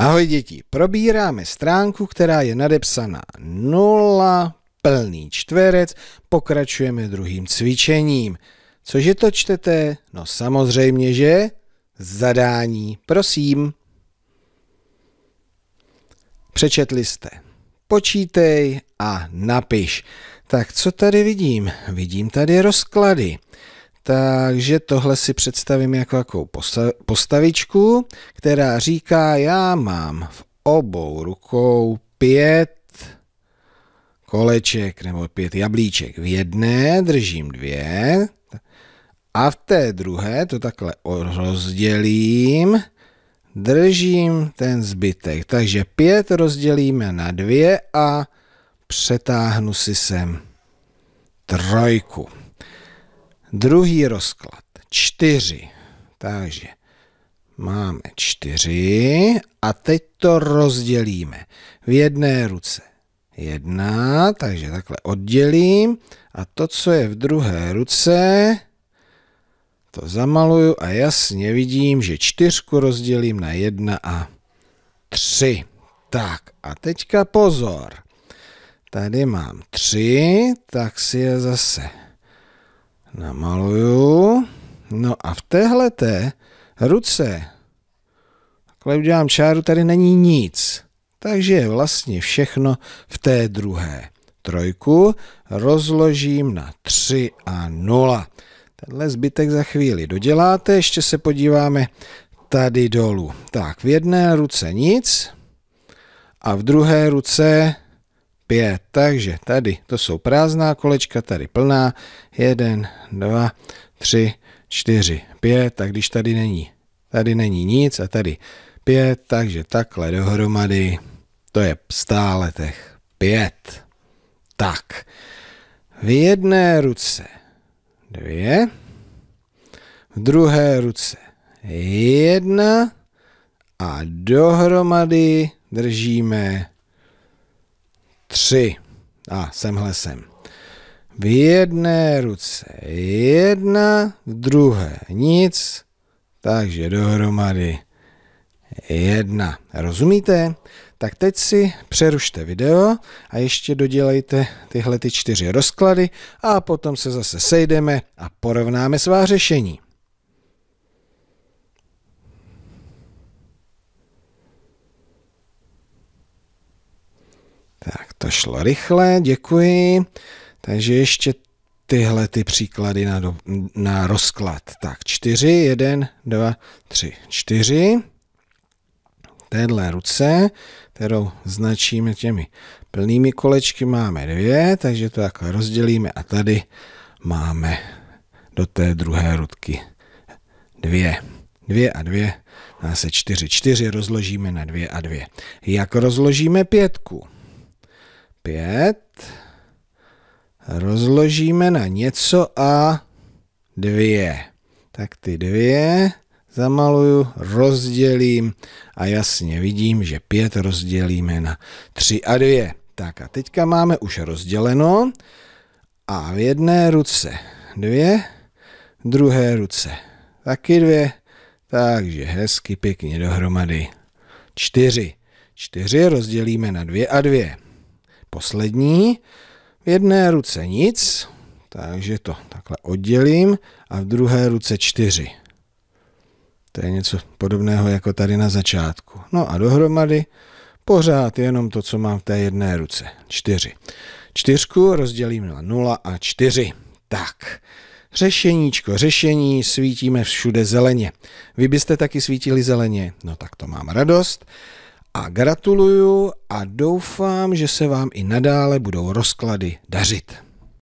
Ahoj děti, probíráme stránku, která je nadepsaná 0, plný čtverec, pokračujeme druhým cvičením. Cože to čtete? No samozřejmě, že zadání, prosím. Přečetli jste. Počítej a napiš. Tak co tady vidím? Vidím tady rozklady. Takže tohle si představím jako jakou postavičku, která říká, já mám v obou rukou pět koleček nebo pět jablíček. V jedné držím dvě a v té druhé to takhle rozdělím, držím ten zbytek. Takže pět rozdělíme na dvě a přetáhnu si sem trojku. Druhý rozklad. Čtyři. Takže máme čtyři a teď to rozdělíme. V jedné ruce jedna, takže takhle oddělím a to, co je v druhé ruce, to zamaluju a jasně vidím, že čtyřku rozdělím na jedna a tři. Tak a teďka pozor. Tady mám tři, tak si je zase namaluju. No a v téhle té ruce, takhle udělám čáru, tady není nic. Takže je vlastně všechno v té druhé. Trojku rozložím na 3 a 0. Tenhle zbytek za chvíli doděláte, ještě se podíváme tady dolů. Tak, v jedné ruce nic a v druhé ruce 5. Takže tady to jsou prázdná kolečka, tady plná. 1, 2, 3, 4, 5. Tak když tady není, tady není nic a tady 5, takže takhle dohromady. To je stále těch 5. Tak. V jedné ruce 2. v druhé ruce 1. a dohromady držíme tři. A semhle jsem. V jedné ruce jedna, v druhé nic, takže dohromady jedna. Rozumíte? Tak teď si přerušte video a ještě dodělejte tyhle ty čtyři rozklady a potom se zase sejdeme a porovnáme svá řešení. to šlo rychle, děkuji. Takže ještě tyhle ty příklady na, do, na rozklad. Tak čtyři, jeden, dva, tři, čtyři. Téhle ruce, kterou značíme těmi plnými kolečky, máme dvě, takže to takhle jako rozdělíme a tady máme do té druhé rudky dvě. Dvě a dvě, nás se čtyři. Čtyři rozložíme na dvě a dvě. Jak rozložíme pětku? Pět rozložíme na něco a dvě. Tak ty dvě zamaluju, rozdělím a jasně vidím, že pět rozdělíme na tři a dvě. Tak a teďka máme už rozděleno a v jedné ruce dvě, v druhé ruce taky dvě, takže hezky pěkně dohromady čtyři. Čtyři rozdělíme na dvě a dvě poslední. V jedné ruce nic, takže to takhle oddělím a v druhé ruce čtyři. To je něco podobného jako tady na začátku. No a dohromady pořád jenom to, co mám v té jedné ruce. Čtyři. Čtyřku rozdělím na 0 a 4. Tak, řešeníčko, řešení, svítíme všude zeleně. Vy byste taky svítili zeleně, no tak to mám radost a gratuluju a doufám, že se vám i nadále budou rozklady dařit.